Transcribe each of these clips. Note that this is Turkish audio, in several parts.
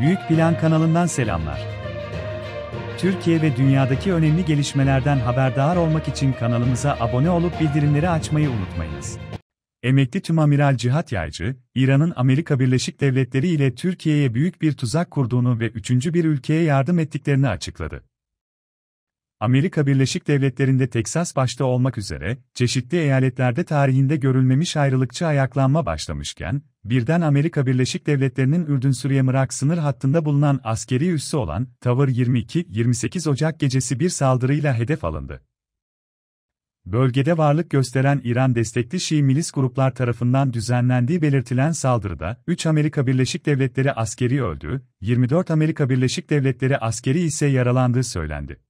Büyük Plan kanalından selamlar. Türkiye ve dünyadaki önemli gelişmelerden haberdar olmak için kanalımıza abone olup bildirimleri açmayı unutmayınız. Emekli Tümamiral Cihat Yaycı, İran'ın Amerika Birleşik Devletleri ile Türkiye'ye büyük bir tuzak kurduğunu ve üçüncü bir ülkeye yardım ettiklerini açıkladı. Amerika Birleşik Devletleri'nde Teksas başta olmak üzere, çeşitli eyaletlerde tarihinde görülmemiş ayrılıkçı ayaklanma başlamışken, birden Amerika Birleşik Devletleri'nin Ürdün-Suriye-Mırak sınır hattında bulunan askeri üssü olan Tavır 22-28 Ocak gecesi bir saldırıyla hedef alındı. Bölgede varlık gösteren İran destekli Şii milis gruplar tarafından düzenlendiği belirtilen saldırıda 3 Amerika Birleşik Devletleri askeri öldü, 24 Amerika Birleşik Devletleri askeri ise yaralandığı söylendi.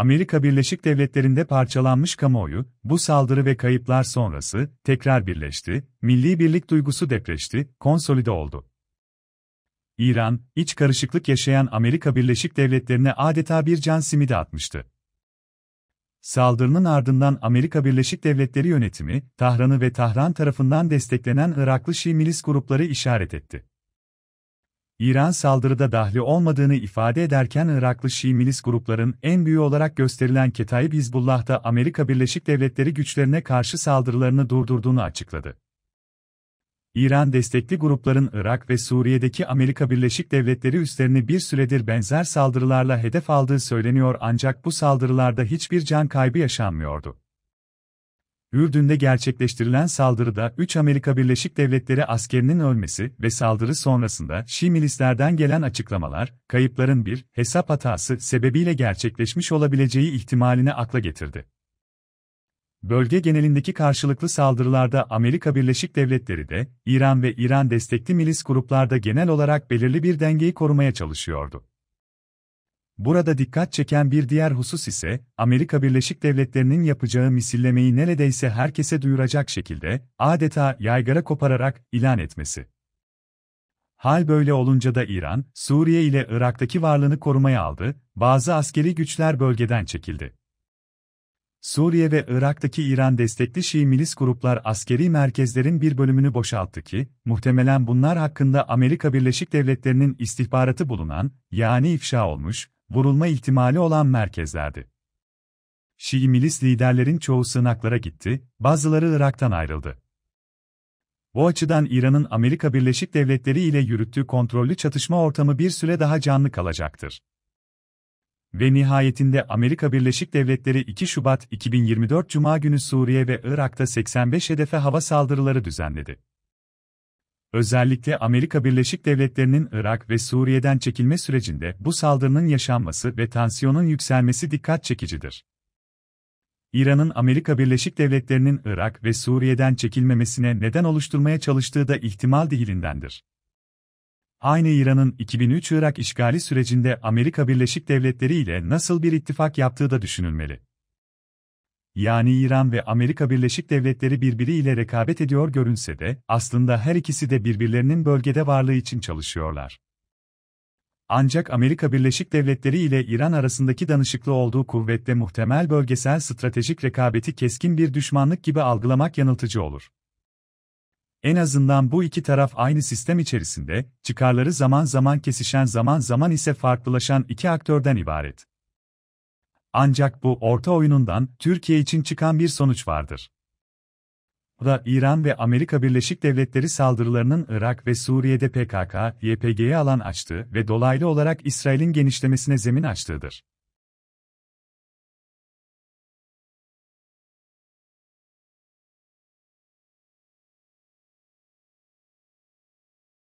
Amerika Birleşik Devletleri'nde parçalanmış kamuoyu, bu saldırı ve kayıplar sonrası, tekrar birleşti, milli birlik duygusu depreşti, konsolide oldu. İran, iç karışıklık yaşayan Amerika Birleşik Devletleri'ne adeta bir can simidi atmıştı. Saldırının ardından Amerika Birleşik Devletleri yönetimi, Tahran'ı ve Tahran tarafından desteklenen Iraklı Şii milis grupları işaret etti. İran saldırıda dahli olmadığını ifade ederken Iraklı Şii milis grupların en büyüğü olarak gösterilen Ketayib da Amerika Birleşik Devletleri güçlerine karşı saldırılarını durdurduğunu açıkladı. İran destekli grupların Irak ve Suriye'deki Amerika Birleşik Devletleri üslerini bir süredir benzer saldırılarla hedef aldığı söyleniyor ancak bu saldırılarda hiçbir can kaybı yaşanmıyordu. Ürdün'de gerçekleştirilen saldırıda 3 Amerika Birleşik Devletleri askerinin ölmesi ve saldırı sonrasında Şii milislerden gelen açıklamalar, kayıpların bir hesap hatası sebebiyle gerçekleşmiş olabileceği ihtimalini akla getirdi. Bölge genelindeki karşılıklı saldırılarda Amerika Birleşik Devletleri de, İran ve İran destekli milis gruplarda genel olarak belirli bir dengeyi korumaya çalışıyordu. Burada dikkat çeken bir diğer husus ise, Amerika Birleşik Devletleri'nin yapacağı misillemeyi neredeyse herkese duyuracak şekilde, adeta yaygara kopararak ilan etmesi. Hal böyle olunca da İran, Suriye ile Irak'taki varlığını korumaya aldı, bazı askeri güçler bölgeden çekildi. Suriye ve Irak'taki İran destekli Şii milis gruplar askeri merkezlerin bir bölümünü boşalttı ki, muhtemelen bunlar hakkında Amerika Birleşik Devletleri'nin istihbaratı bulunan, yani ifşa olmuş, vurulma ihtimali olan merkezlerdi. Şii milis liderlerin çoğu sığınaklara gitti, bazıları Irak'tan ayrıldı. Bu açıdan İran'ın Amerika Birleşik Devletleri ile yürüttüğü kontrollü çatışma ortamı bir süre daha canlı kalacaktır. Ve nihayetinde Amerika Birleşik Devletleri 2 Şubat 2024 Cuma günü Suriye ve Irak'ta 85 hedefe hava saldırıları düzenledi. Özellikle Amerika Birleşik Devletleri'nin Irak ve Suriye'den çekilme sürecinde bu saldırının yaşanması ve tansiyonun yükselmesi dikkat çekicidir. İran'ın Amerika Birleşik Devletleri'nin Irak ve Suriye'den çekilmemesine neden oluşturmaya çalıştığı da ihtimal dihilindendir. Aynı İran'ın 2003 Irak işgali sürecinde Amerika Birleşik Devletleri ile nasıl bir ittifak yaptığı da düşünülmeli yani İran ve Amerika Birleşik Devletleri birbiriyle rekabet ediyor görünse de, aslında her ikisi de birbirlerinin bölgede varlığı için çalışıyorlar. Ancak Amerika Birleşik Devletleri ile İran arasındaki danışıklı olduğu kuvvetle muhtemel bölgesel stratejik rekabeti keskin bir düşmanlık gibi algılamak yanıltıcı olur. En azından bu iki taraf aynı sistem içerisinde, çıkarları zaman zaman kesişen zaman zaman ise farklılaşan iki aktörden ibaret. Ancak bu orta oyunundan Türkiye için çıkan bir sonuç vardır. Bu da İran ve Amerika Birleşik Devletleri saldırılarının Irak ve Suriye'de PKK, YPG'ye alan açtığı ve dolaylı olarak İsrail'in genişlemesine zemin açtığıdır.